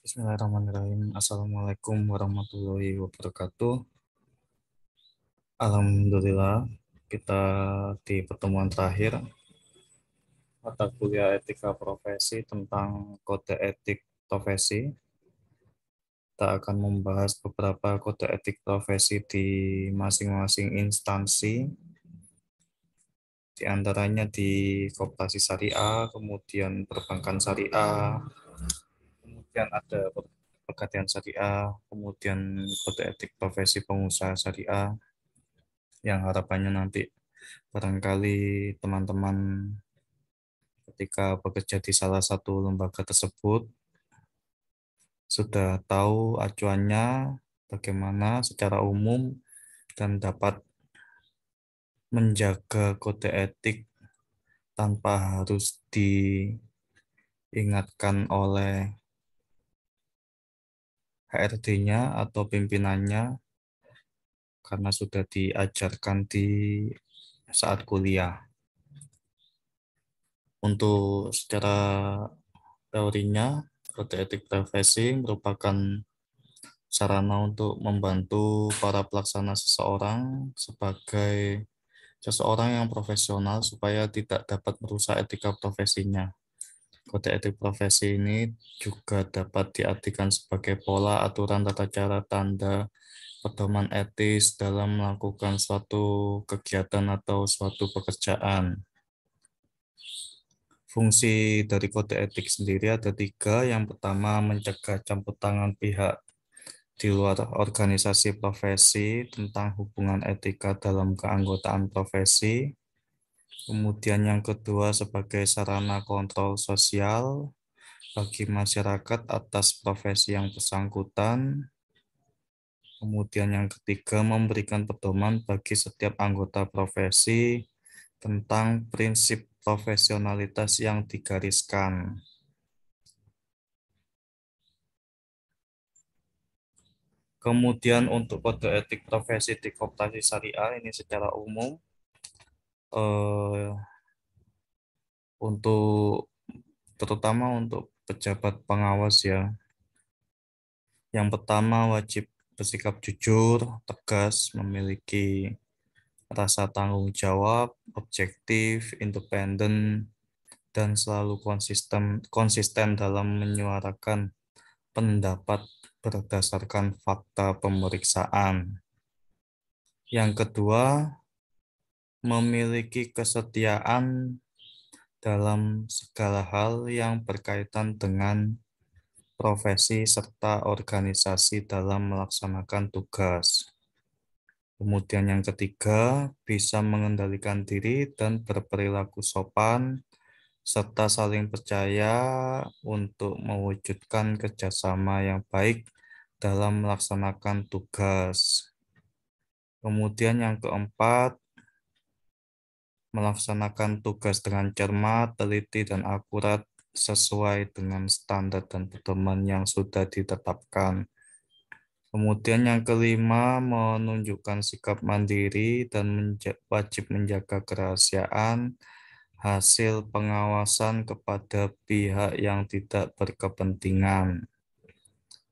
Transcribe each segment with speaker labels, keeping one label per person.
Speaker 1: Bismillahirrahmanirrahim. Assalamualaikum
Speaker 2: warahmatullahi wabarakatuh. Alhamdulillah, kita di pertemuan terakhir mata kuliah etika profesi tentang kode etik profesi. Kita akan membahas beberapa kode etik profesi di masing-masing instansi. Di antaranya di koperasi syariah, kemudian perbankan syariah, kemudian ada pegadaian syariah, kemudian kode etik profesi pengusaha syariah, yang harapannya nanti barangkali teman-teman ketika bekerja di salah satu lembaga tersebut sudah tahu acuannya bagaimana secara umum dan dapat menjaga kode etik tanpa harus diingatkan oleh HRD-nya atau pimpinannya karena sudah diajarkan di saat kuliah. Untuk secara teorinya, kode etik profesi merupakan sarana untuk membantu para pelaksana seseorang sebagai seseorang yang profesional supaya tidak dapat merusak etika profesinya. Kode etik profesi ini juga dapat diartikan sebagai pola aturan tata cara tanda pedoman etis dalam melakukan suatu kegiatan atau suatu pekerjaan. Fungsi dari kode etik sendiri ada tiga. Yang pertama, mencegah campur tangan pihak di luar organisasi profesi tentang hubungan etika dalam keanggotaan profesi. Kemudian yang kedua sebagai sarana kontrol sosial bagi masyarakat atas profesi yang bersangkutan. Kemudian yang ketiga memberikan pedoman bagi setiap anggota profesi tentang prinsip profesionalitas yang digariskan. Kemudian untuk kode etik profesi di koptasi syariah ini secara umum eh, untuk terutama untuk pejabat pengawas ya. Yang pertama wajib bersikap jujur, tegas, memiliki rasa tanggung jawab, objektif, independen, dan selalu konsisten konsisten dalam menyuarakan pendapat berdasarkan fakta pemeriksaan. Yang kedua, memiliki kesetiaan dalam segala hal yang berkaitan dengan profesi serta organisasi dalam melaksanakan tugas. Kemudian yang ketiga, bisa mengendalikan diri dan berperilaku sopan serta saling percaya untuk mewujudkan kerjasama yang baik dalam melaksanakan tugas. Kemudian yang keempat, melaksanakan tugas dengan cermat, teliti, dan akurat sesuai dengan standar dan pedoman yang sudah ditetapkan. Kemudian yang kelima, menunjukkan sikap mandiri dan menja wajib menjaga kerahasiaan hasil pengawasan kepada pihak yang tidak berkepentingan.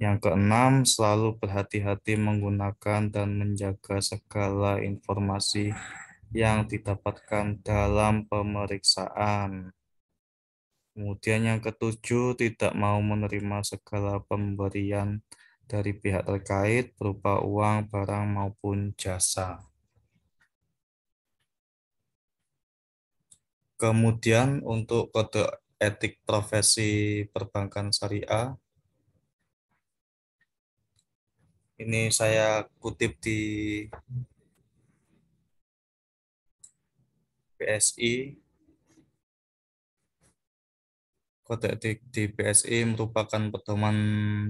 Speaker 2: Yang keenam, selalu berhati-hati menggunakan dan menjaga segala informasi yang didapatkan dalam pemeriksaan. Kemudian yang ketujuh, tidak mau menerima segala pemberian dari pihak terkait berupa uang, barang, maupun jasa. Kemudian untuk kode etik profesi perbankan syariah,
Speaker 1: ini saya kutip di PSI
Speaker 2: Kode etik di PSI merupakan pedoman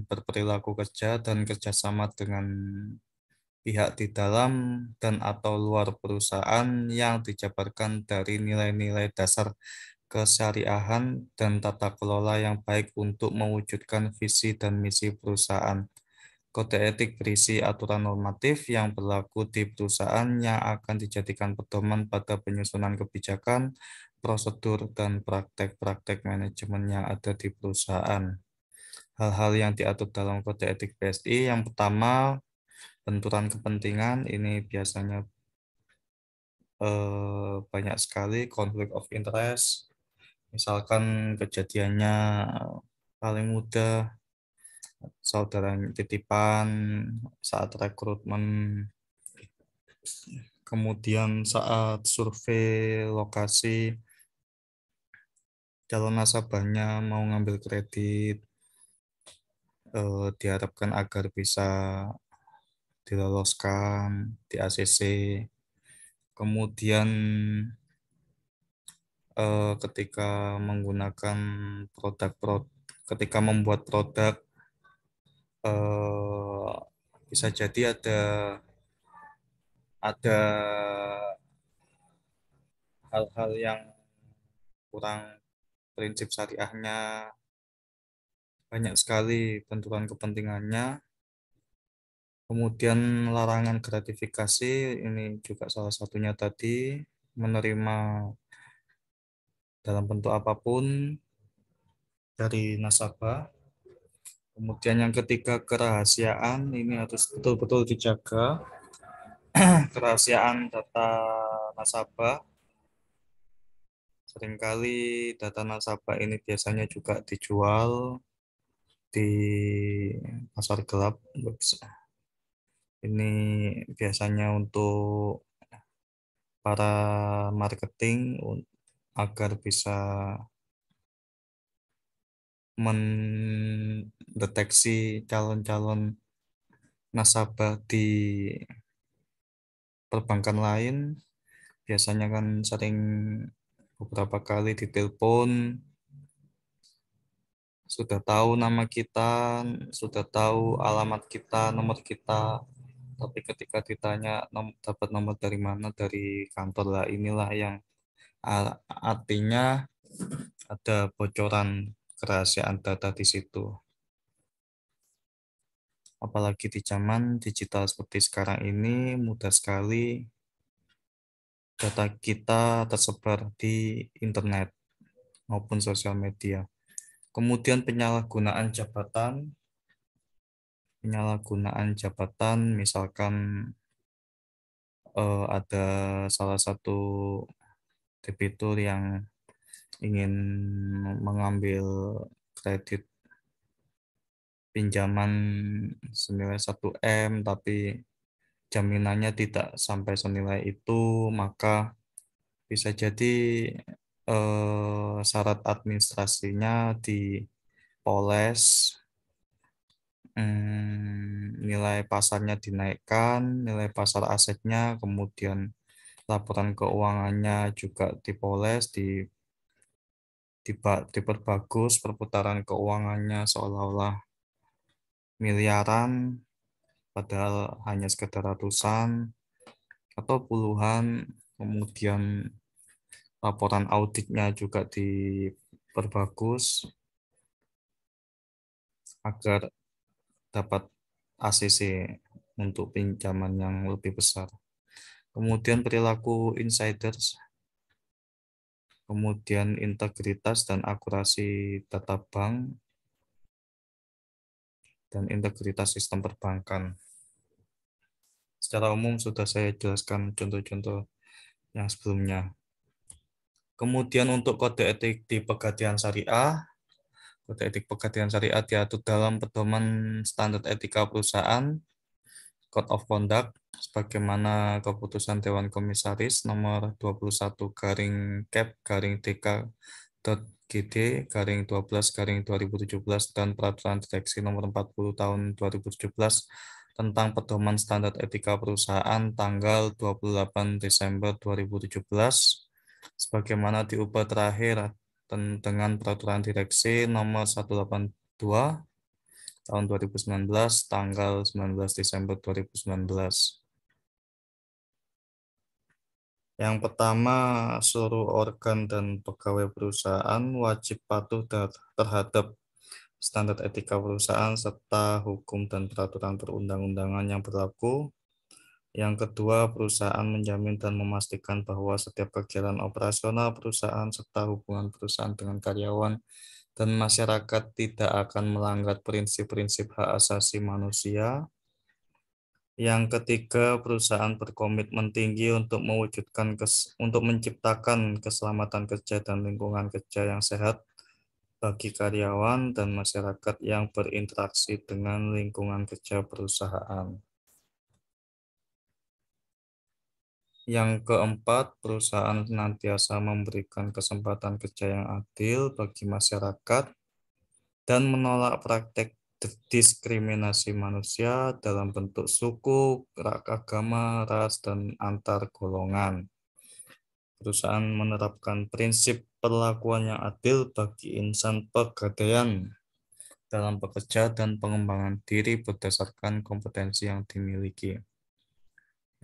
Speaker 2: berperilaku kerja dan kerjasama dengan pihak di dalam dan atau luar perusahaan yang dijabarkan dari nilai-nilai dasar kesyariahan dan tata kelola yang baik untuk mewujudkan visi dan misi perusahaan. Kode etik berisi aturan normatif yang berlaku di perusahaan yang akan dijadikan pedoman pada penyusunan kebijakan, prosedur, dan praktek-praktek manajemen yang ada di perusahaan. Hal-hal yang diatur dalam kode etik PSI yang pertama, benturan kepentingan, ini biasanya eh, banyak sekali konflik of interest, misalkan kejadiannya paling mudah saudara titipan saat rekrutmen kemudian saat survei lokasi calon nasabahnya mau ngambil kredit eh, diharapkan agar bisa diloloskan di ACC kemudian eh, ketika menggunakan produk-produk ketika membuat produk eh, bisa jadi ada ada hal-hal yang kurang prinsip syariahnya banyak sekali benturan kepentingannya kemudian larangan gratifikasi ini juga salah satunya tadi menerima dalam bentuk apapun dari nasabah Kemudian yang ketiga kerahasiaan ini harus betul-betul dijaga kerahasiaan data nasabah. Seringkali data nasabah ini biasanya juga dijual di pasar gelap. Ini biasanya untuk para marketing agar bisa mendeteksi calon-calon nasabah di perbankan lain biasanya kan sering beberapa kali ditelepon sudah tahu nama kita, sudah tahu alamat kita, nomor kita, tapi ketika ditanya nom dapat nomor dari mana dari kantor lah inilah yang artinya ada bocoran kerahasiaan data di situ. Apalagi di zaman digital seperti sekarang ini mudah sekali data kita tersebar di internet maupun sosial media. Kemudian penyalahgunaan jabatan, penyalahgunaan jabatan misalkan eh, ada salah satu debitur yang ingin mengambil kredit pinjaman senilai 1M tapi jaminannya tidak sampai senilai itu maka bisa jadi eh, syarat administrasinya dipoles hmm, nilai pasarnya dinaikkan nilai pasar asetnya kemudian laporan keuangannya juga dipoles di diperbagus perputaran keuangannya seolah-olah miliaran padahal hanya sekedar ratusan atau puluhan kemudian laporan auditnya juga diperbagus agar dapat ACC untuk pinjaman yang lebih besar. Kemudian perilaku insiders kemudian integritas dan akurasi data bank, dan integritas sistem perbankan. Secara umum sudah saya jelaskan contoh-contoh yang sebelumnya. Kemudian untuk kode etik di pegadian syariah, kode etik pegadian syariah diatur dalam pedoman standar etika perusahaan Code of Conduct sebagaimana keputusan Dewan Komisaris nomor 21 garing cap garing DK GD garing 12 garing 2017 dan peraturan direksi nomor 40 tahun 2017 tentang pedoman standar etika perusahaan tanggal 28 Desember 2017 sebagaimana diubah terakhir dengan peraturan direksi nomor 182 tahun 2019 tanggal 19 Desember 2019. Yang pertama, seluruh organ dan pegawai perusahaan wajib patuh terhadap standar etika perusahaan serta hukum dan peraturan perundang-undangan yang berlaku. Yang kedua, perusahaan menjamin dan memastikan bahwa setiap kegiatan operasional perusahaan serta hubungan perusahaan dengan karyawan dan masyarakat tidak akan melanggar prinsip-prinsip hak asasi manusia. Yang ketiga, perusahaan berkomitmen tinggi untuk mewujudkan kes, untuk menciptakan keselamatan kerja dan lingkungan kerja yang sehat bagi karyawan dan masyarakat yang berinteraksi dengan lingkungan kerja perusahaan. Yang keempat, perusahaan senantiasa memberikan kesempatan kerja yang adil bagi masyarakat dan menolak praktek diskriminasi manusia dalam bentuk suku, agama, ras, dan antar golongan. Perusahaan menerapkan prinsip perlakuan yang adil bagi insan pegadaian dalam bekerja dan pengembangan diri berdasarkan kompetensi yang dimiliki.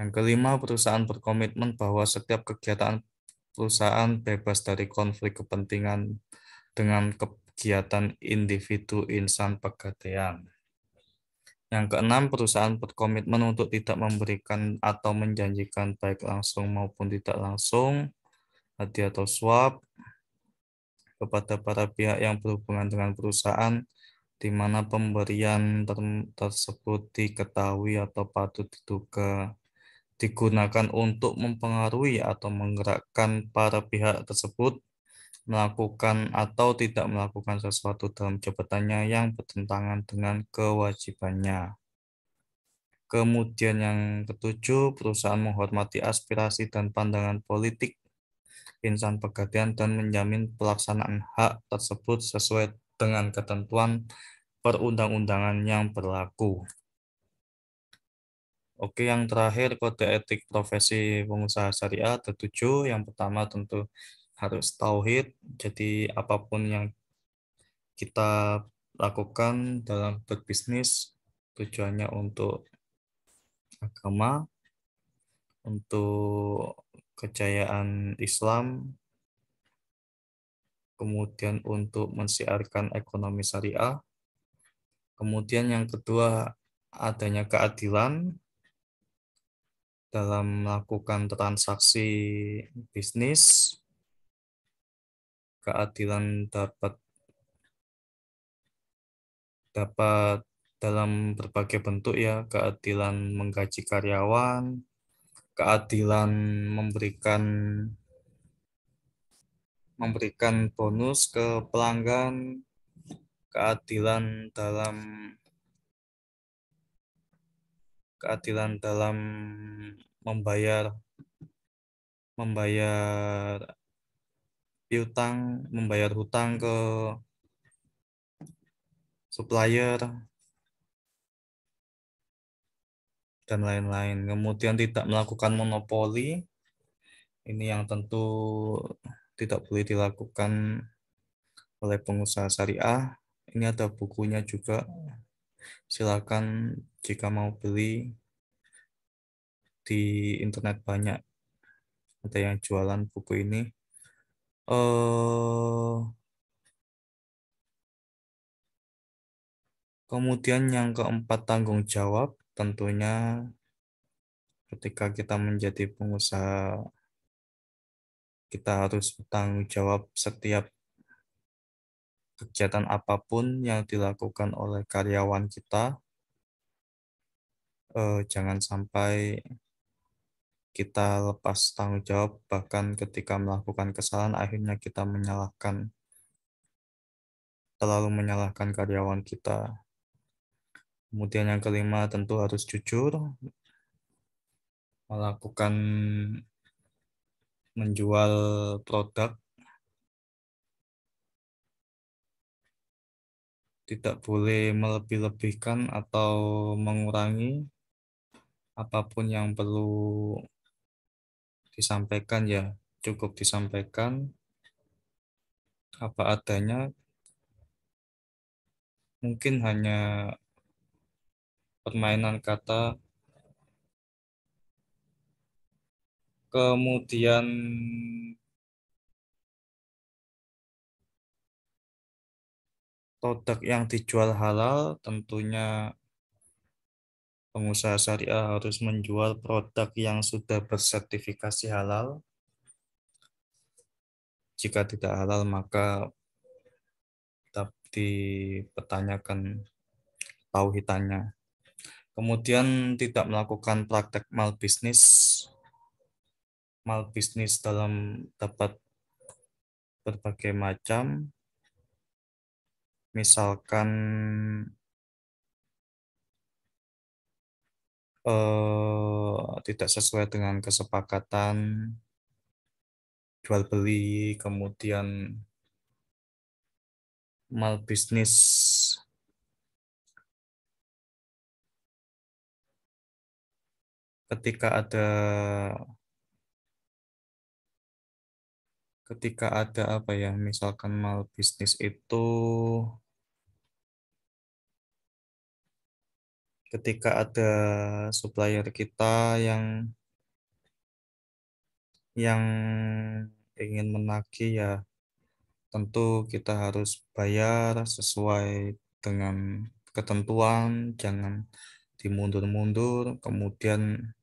Speaker 2: Yang kelima, perusahaan berkomitmen bahwa setiap kegiatan perusahaan bebas dari konflik kepentingan dengan kegiatan individu insan pegadaian. Yang keenam, perusahaan berkomitmen untuk tidak memberikan atau menjanjikan baik langsung maupun tidak langsung hadiah atau suap kepada para pihak yang berhubungan dengan perusahaan di mana pemberian tersebut diketahui atau patut diduga digunakan untuk mempengaruhi atau menggerakkan para pihak tersebut melakukan atau tidak melakukan sesuatu dalam jabatannya yang bertentangan dengan kewajibannya. Kemudian yang ketujuh, perusahaan menghormati aspirasi dan pandangan politik insan pegadaian dan menjamin pelaksanaan hak tersebut sesuai dengan ketentuan perundang-undangan yang berlaku. Oke, yang terakhir kode etik profesi pengusaha syariah ada tujuh. Yang pertama tentu harus tauhid. Jadi apapun yang kita lakukan dalam berbisnis tujuannya untuk agama, untuk kejayaan Islam, kemudian untuk mensiarkan ekonomi syariah. Kemudian yang kedua adanya keadilan, dalam melakukan transaksi bisnis, keadilan dapat dapat dalam berbagai bentuk ya, keadilan menggaji karyawan, keadilan memberikan memberikan bonus ke pelanggan, keadilan dalam keadilan dalam membayar membayar piutang, membayar hutang ke supplier dan lain-lain. Kemudian tidak melakukan monopoli. Ini yang tentu tidak boleh dilakukan oleh pengusaha syariah. Ini ada bukunya juga. Silakan jika mau beli di internet banyak ada yang jualan buku ini eh,
Speaker 1: kemudian yang keempat tanggung jawab
Speaker 2: tentunya ketika kita menjadi pengusaha kita harus bertanggung jawab setiap kegiatan apapun yang dilakukan oleh karyawan kita eh, jangan sampai kita lepas tanggung jawab, bahkan ketika melakukan kesalahan, akhirnya kita menyalahkan, terlalu menyalahkan karyawan kita. Kemudian, yang kelima, tentu harus jujur, melakukan
Speaker 1: menjual produk,
Speaker 2: tidak boleh melebih-lebihkan atau mengurangi apapun yang perlu disampaikan ya cukup disampaikan apa adanya mungkin hanya permainan kata
Speaker 1: kemudian
Speaker 2: produk yang dijual halal tentunya pengusaha syariah harus menjual produk yang sudah bersertifikasi halal. Jika tidak halal, maka tetap dipertanyakan tauhidannya. Kemudian tidak melakukan praktek malbisnis. Malbisnis dalam dapat berbagai macam.
Speaker 1: Misalkan
Speaker 2: eh, tidak sesuai dengan kesepakatan jual beli, kemudian mal
Speaker 1: bisnis ketika ada ketika ada apa ya misalkan mal bisnis itu ketika ada
Speaker 2: supplier kita yang yang ingin menagih ya tentu kita harus bayar sesuai dengan ketentuan jangan dimundur-mundur kemudian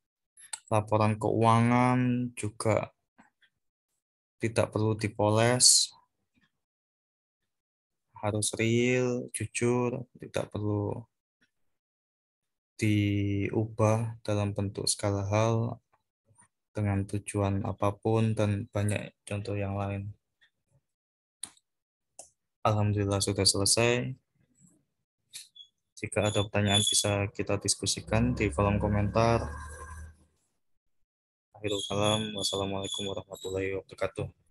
Speaker 2: laporan keuangan juga tidak perlu dipoles harus real jujur tidak perlu diubah dalam bentuk skala hal dengan tujuan apapun dan banyak contoh yang lain. Alhamdulillah sudah selesai. Jika ada pertanyaan bisa kita diskusikan di kolom komentar. Akhirul kalam. Wassalamualaikum warahmatullahi
Speaker 1: wabarakatuh.